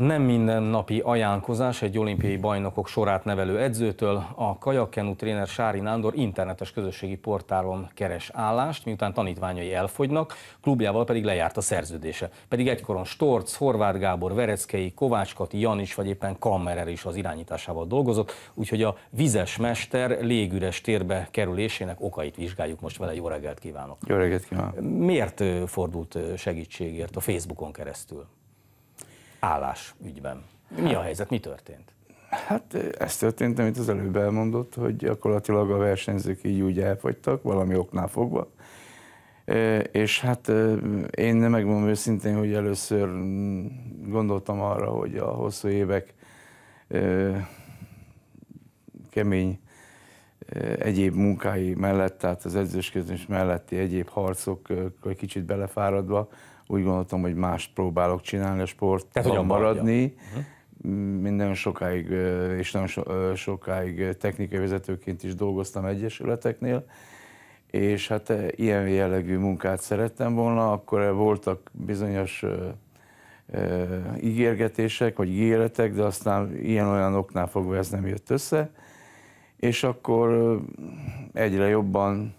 Nem minden napi ajánlkozás egy olimpiai bajnokok sorát nevelő edzőtől a kajakkenu tréner Sári Nándor internetes közösségi portálon keres állást, miután tanítványai elfogynak, klubjával pedig lejárt a szerződése. Pedig egykoron Storc, Horváth Gábor, Vereckei, Kovács Kati, Janis vagy éppen Kammerer is az irányításával dolgozott, úgyhogy a vizes mester légüres térbe kerülésének okait vizsgáljuk most vele. Jó reggelt kívánok! Jó reggelt kívánok! Miért fordult segítségért a Facebookon keresztül? állás ügyben. Mi a helyzet, mi történt? Hát ez történt, amit az előbb elmondott, hogy gyakorlatilag a versenyzők így úgy elfogytak, valami oknál fogva. És hát én nem megmondom őszintén, hogy először mm, gondoltam arra, hogy a hosszú évek kemény egyéb munkái mellett, tehát az edzősködés melletti egyéb harcok egy kicsit belefáradva, úgy gondoltam, hogy más próbálok csinálni a sport, tehát maradni. Mm, Minden sokáig, és nagyon so, sokáig technikai vezetőként is dolgoztam egyesületeknél, és hát ilyen jellegű munkát szerettem volna, akkor voltak bizonyos ígérgetések, vagy ígéretek, de aztán ilyen-olyan oknál fogva ez nem jött össze és akkor egyre jobban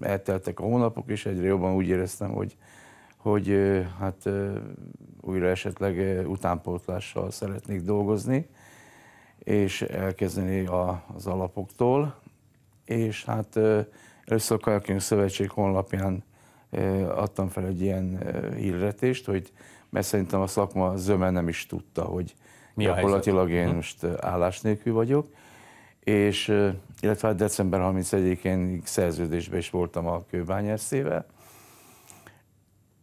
elteltek a hónapok, és egyre jobban úgy éreztem, hogy, hogy hát újra esetleg utánpótlással szeretnék dolgozni, és elkezdeni a, az alapoktól. És hát először a Kajaking Szövetség honlapján adtam fel egy ilyen hirdetést, hogy mert szerintem a szakma zöme nem is tudta, hogy Mi gyakorlatilag én mhm. most állás nélkül vagyok, és illetve a hát december 31-én szerződésben is voltam a kőbányerszével,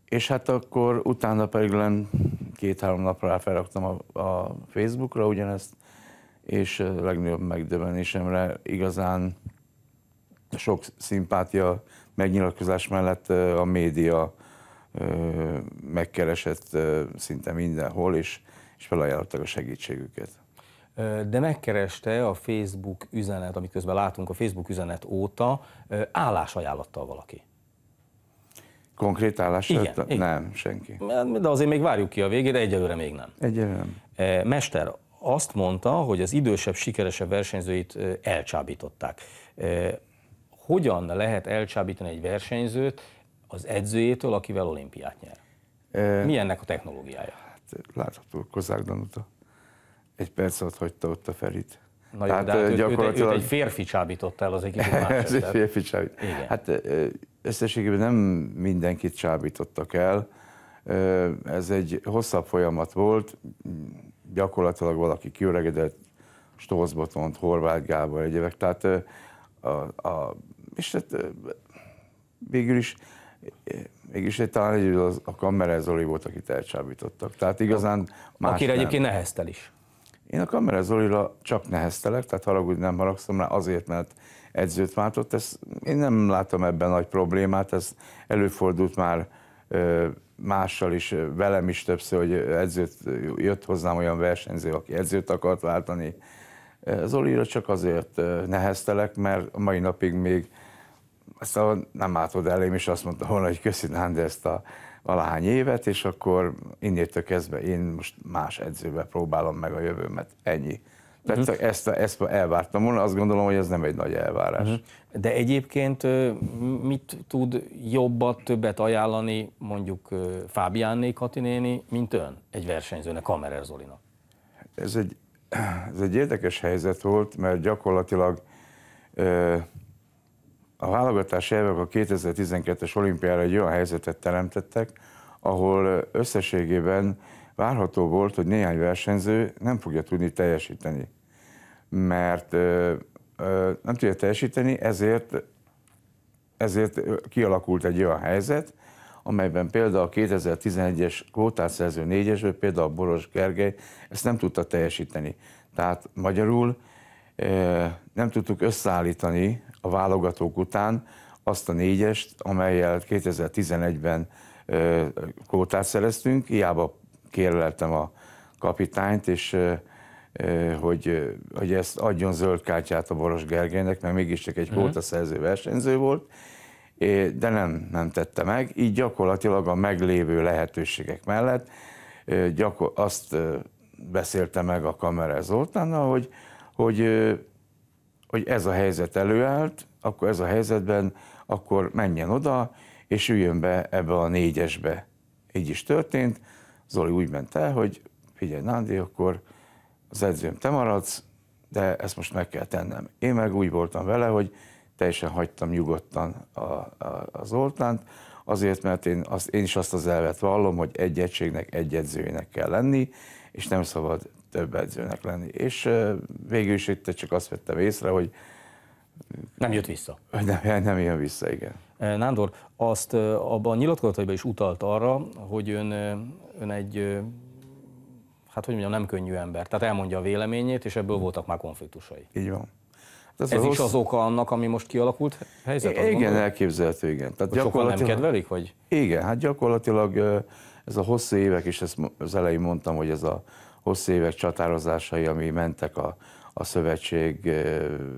és hát akkor utána pedig két-három napra felraktam a, a Facebookra ugyanezt, és a legnagyobb megdöbbenésemre igazán sok szimpátia megnyilatkozás mellett a média megkeresett szinte mindenhol, és, és felajánlottak a segítségüket de megkereste a Facebook üzenet, amit közben látunk a Facebook üzenet óta, állásajánlattal valaki. Konkrét állás? Igen, igen. Nem, senki. De azért még várjuk ki a végére, egyelőre még nem. Egyelőre nem. Mester, azt mondta, hogy az idősebb, sikeresebb versenyzőit elcsábították. Hogyan lehet elcsábítani egy versenyzőt az edzőjétől, akivel olimpiát nyer? E... Mi ennek a technológiája? Hát látható Kozák Danuta egy perc alatt hagyta ott a felit. Nagy, jó, Tehát, de hát gyakorlatilag... őt, őt egy férfi csábított el az egyik Ez egy férfi csábít. Igen. Hát összességében nem mindenkit csábítottak el. Ez egy hosszabb folyamat volt, gyakorlatilag valaki kiöregedett, Stolzbotont, Horváth Gábor egyébek, tehát a, a, és hát végül is mégis egy, talán egy az, a Kammerer Zoli volt, akit elcsábítottak. Tehát igazán más Akire nem. egyébként neheztel is. Én a Kamera Zolira csak neheztelek, tehát haragudni nem haragszom rá azért, mert edzőt váltott. Ezt, én nem látom ebben nagy problémát, ez előfordult már ö, mással is, velem is többször, hogy edzőt, jött hozzám olyan versenyző, aki edzőt akart váltani. Zolira csak azért neheztelek, mert a mai napig még aztán nem látod elém, és azt mondta volna, hogy köszönöm, de ezt a valahány évet, és akkor innétől kezdve én most más edzőbe próbálom meg a jövőmet. Ennyi. Tehát uh-huh. ezt, ezt elvártam volna, azt gondolom, hogy ez nem egy nagy elvárás. Uh-huh. De egyébként mit tud jobbat, többet ajánlani mondjuk Fábiánné Katinéni, mint ön egy versenyzőnek, Kamerer Zolina? Ez egy, ez egy érdekes helyzet volt, mert gyakorlatilag a válogatás elvek a 2012-es olimpiára egy olyan helyzetet teremtettek, ahol összességében várható volt, hogy néhány versenyző nem fogja tudni teljesíteni, mert ö, ö, nem tudja teljesíteni, ezért, ezért kialakult egy olyan helyzet, amelyben például a 2011-es kvótát szerző négyesből például Boros Gergely ezt nem tudta teljesíteni. Tehát magyarul nem tudtuk összeállítani a válogatók után azt a négyest, amelyel 2011-ben kótát szereztünk, hiába kérleltem a kapitányt, és hogy, hogy ezt adjon zöld kártyát a Boros Gergelynek, mert mégiscsak egy mhm. kóta szerző versenyző volt, de nem, nem tette meg. Így gyakorlatilag a meglévő lehetőségek mellett gyakor- azt beszélte meg a kamera Zoltánnal, hogy hogy, hogy ez a helyzet előállt, akkor ez a helyzetben, akkor menjen oda, és üljön be ebbe a négyesbe. Így is történt. Zoli úgy ment el, hogy figyelj, Nándi, akkor az edzőm te maradsz, de ezt most meg kell tennem. Én meg úgy voltam vele, hogy teljesen hagytam nyugodtan a, a, az Zoltánt, azért, mert én, azt, én is azt az elvet vallom, hogy egy egységnek, egy edzőjének kell lenni, és nem szabad több edzőnek lenni. És végül is itt csak azt vettem észre, hogy nem jött vissza. Nem, nem jön vissza, igen. Nándor, azt abban a nyilatkozataiban is utalt arra, hogy ön, ön egy, hát hogy mondjam, nem könnyű ember. Tehát elmondja a véleményét, és ebből voltak már konfliktusai. Így van. Hát ez, ez az is az oka annak, ami most kialakult helyzet? Igen, gondolom? elképzelhető, igen. Tehát hogy gyakorlatilag... sokan nem kedvelik, vagy? Igen, hát gyakorlatilag ez a hosszú évek, és ezt az elején mondtam, hogy ez a hosszú évek csatározásai, ami mentek a, a szövetség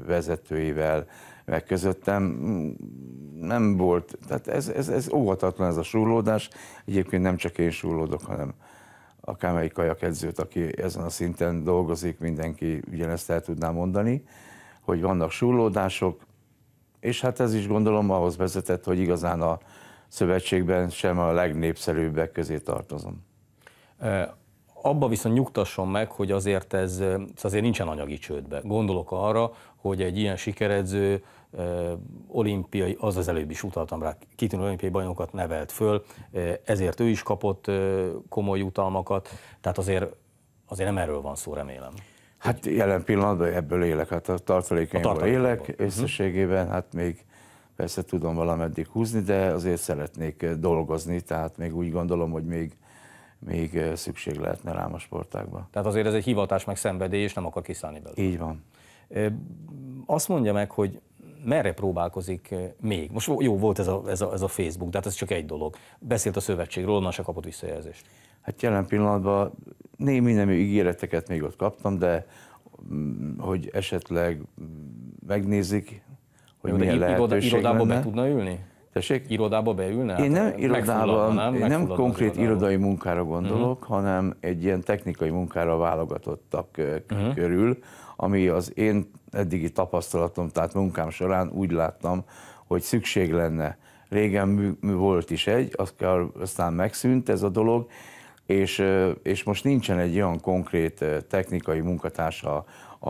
vezetőivel, meg közöttem nem volt, tehát ez, ez, ez óvatatlan ez a súrlódás. Egyébként nem csak én súrlódok, hanem a kámei kajakedzőt, aki ezen a szinten dolgozik, mindenki ugyanezt el tudná mondani, hogy vannak súrlódások, és hát ez is gondolom ahhoz vezetett, hogy igazán a, szövetségben sem a legnépszerűbbek közé tartozom. Abba viszont nyugtasson meg, hogy azért ez, ez azért nincsen anyagi csődbe. Gondolok arra, hogy egy ilyen sikeredző olimpiai, az az előbb is utaltam rá, kitűnő olimpiai bajnokat nevelt föl, ezért ő is kapott komoly utalmakat, tehát azért, azért nem erről van szó, remélem. Hát jelen pillanatban ebből élek, hát a tartalékaimból élek, mhm. összességében hát még Persze tudom valameddig húzni, de azért szeretnék eh, dolgozni, tehát még úgy gondolom, hogy még, még eh, szükség lehetne rám a sportákban. Tehát azért ez egy hivatás meg szenvedély, nem akar kiszállni belőle. Így van. Azt mondja meg, hogy merre próbálkozik eh, még? Most jó volt ez a, ez a, ez a Facebook, de hát ez csak egy dolog. Beszélt a szövetségről, onnan se kapott visszajelzést. Hát jelen pillanatban némi nemű ígéreteket még ott kaptam, de mm, hogy esetleg megnézik, hogy milyen iroda, Irodába lenne. be tudna ülni? Tessék? Irodába beülne? én hát, nem, eh, irodába, nem? Én nem konkrét irodai munkára mhm. gondolok, uh-huh. hanem egy ilyen technikai munkára válogatottak uh-huh. körül, ami az én eddigi tapasztalatom, tehát munkám során úgy láttam, hogy szükség lenne. Régen mű, mű volt is egy, aztán megszűnt ez a dolog, és, és most nincsen egy olyan konkrét technikai munkatársa a,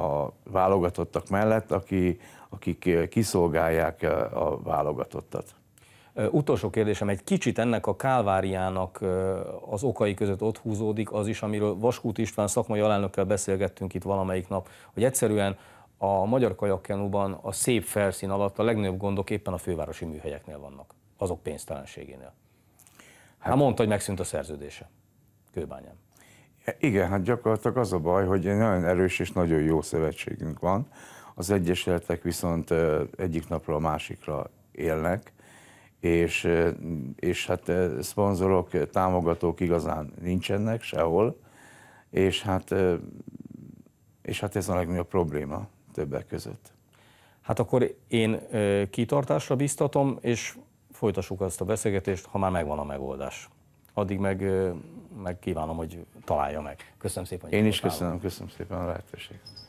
a válogatottak mellett, aki, akik kiszolgálják a válogatottat. Utolsó kérdésem, egy kicsit ennek a kálváriának az okai között ott húzódik az is, amiről Vaskút István szakmai alelnökkel beszélgettünk itt valamelyik nap, hogy egyszerűen a magyar kajakkenúban a szép felszín alatt a legnagyobb gondok éppen a fővárosi műhelyeknél vannak, azok pénztelenségénél. Hát, hát mondta, hogy megszűnt a szerződése. Kőbányán. E, igen, hát gyakorlatilag az a baj, hogy egy nagyon erős és nagyon jó szövetségünk van. Az egyesületek viszont egyik napra a másikra élnek, és, és hát szponzorok, támogatók igazán nincsenek sehol, és hát, és hát ez a legnagyobb probléma többek között. Hát akkor én kitartásra biztatom, és folytassuk ezt a beszélgetést, ha már megvan a megoldás. Addig meg, meg kívánom, hogy találja meg. Köszönöm szépen. Hogy Én is köszönöm, köszönöm szépen a lehetőséget.